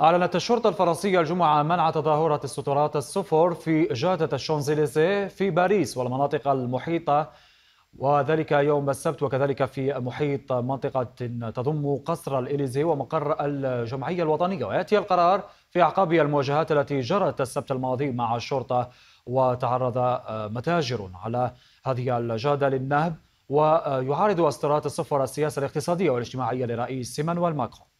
أعلنت الشرطة الفرنسية الجمعة منع تظاهرة السترات السفر في جادة الشانزليزيه في باريس والمناطق المحيطة وذلك يوم السبت وكذلك في محيط منطقة تضم قصر الإليزي ومقر الجمعية الوطنية ويأتي القرار في أعقاب المواجهات التي جرت السبت الماضي مع الشرطة وتعرض متاجر على هذه الجادة للنهب ويعارض أسترات الصفر السياسة الاقتصادية والاجتماعية لرئيس ايمانويل ماكرون